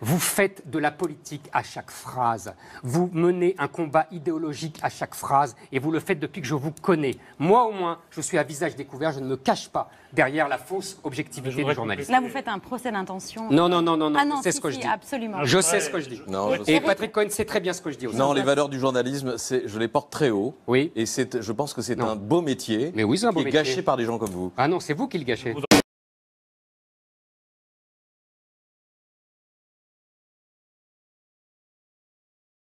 Vous faites de la politique à chaque phrase. Vous menez un combat idéologique à chaque phrase et vous le faites depuis que je vous connais. Moi, au moins, je suis à visage découvert. Je ne me cache pas derrière la fausse objectivité du journalisme. Là, vous faites un procès d'intention. Non, non, non, non, non. Ah non c'est ce que je dis. Absolument. Je sais ce que je dis. et Patrick Cohen sait très bien ce que je dis aussi. Non, les valeurs du journalisme, je les porte très haut. Oui. Et je pense que c'est un beau métier. Mais oui, c'est un beau qui est gâché par des gens comme vous. Ah non, c'est vous qui le gâchez.